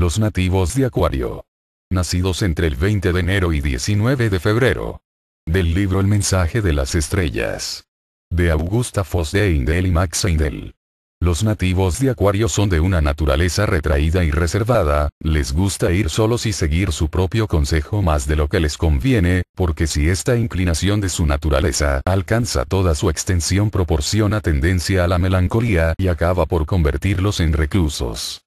Los nativos de Acuario. Nacidos entre el 20 de enero y 19 de febrero. Del libro El mensaje de las estrellas. De Augusta Foss de Eindel y Max Eindel. Los nativos de Acuario son de una naturaleza retraída y reservada, les gusta ir solos y seguir su propio consejo más de lo que les conviene, porque si esta inclinación de su naturaleza alcanza toda su extensión proporciona tendencia a la melancolía y acaba por convertirlos en reclusos.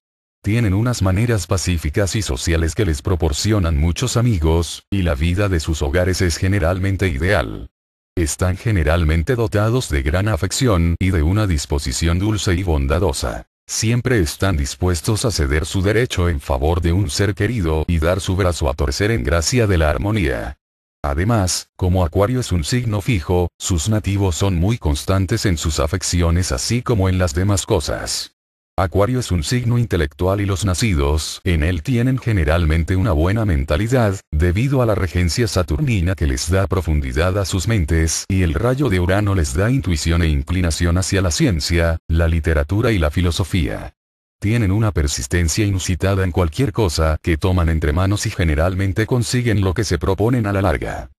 Tienen unas maneras pacíficas y sociales que les proporcionan muchos amigos, y la vida de sus hogares es generalmente ideal. Están generalmente dotados de gran afección y de una disposición dulce y bondadosa. Siempre están dispuestos a ceder su derecho en favor de un ser querido y dar su brazo a torcer en gracia de la armonía. Además, como Acuario es un signo fijo, sus nativos son muy constantes en sus afecciones así como en las demás cosas. Acuario es un signo intelectual y los nacidos en él tienen generalmente una buena mentalidad, debido a la regencia saturnina que les da profundidad a sus mentes y el rayo de Urano les da intuición e inclinación hacia la ciencia, la literatura y la filosofía. Tienen una persistencia inusitada en cualquier cosa que toman entre manos y generalmente consiguen lo que se proponen a la larga.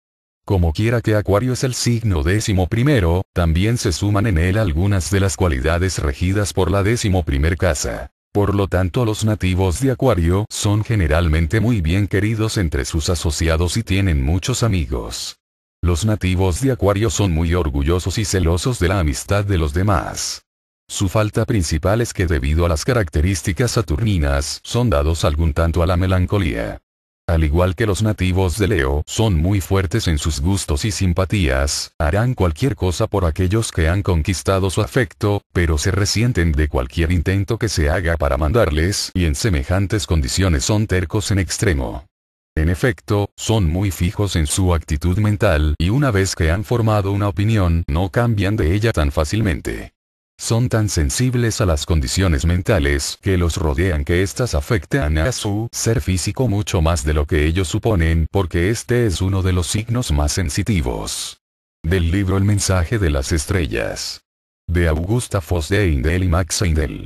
Como quiera que Acuario es el signo décimo primero, también se suman en él algunas de las cualidades regidas por la décimo primer casa. Por lo tanto los nativos de Acuario son generalmente muy bien queridos entre sus asociados y tienen muchos amigos. Los nativos de Acuario son muy orgullosos y celosos de la amistad de los demás. Su falta principal es que debido a las características saturninas son dados algún tanto a la melancolía al igual que los nativos de Leo, son muy fuertes en sus gustos y simpatías, harán cualquier cosa por aquellos que han conquistado su afecto, pero se resienten de cualquier intento que se haga para mandarles y en semejantes condiciones son tercos en extremo. En efecto, son muy fijos en su actitud mental y una vez que han formado una opinión no cambian de ella tan fácilmente. Son tan sensibles a las condiciones mentales que los rodean que éstas afectan a su ser físico mucho más de lo que ellos suponen porque este es uno de los signos más sensitivos. Del libro El mensaje de las estrellas. De Augusta Foss de y Max Eindel.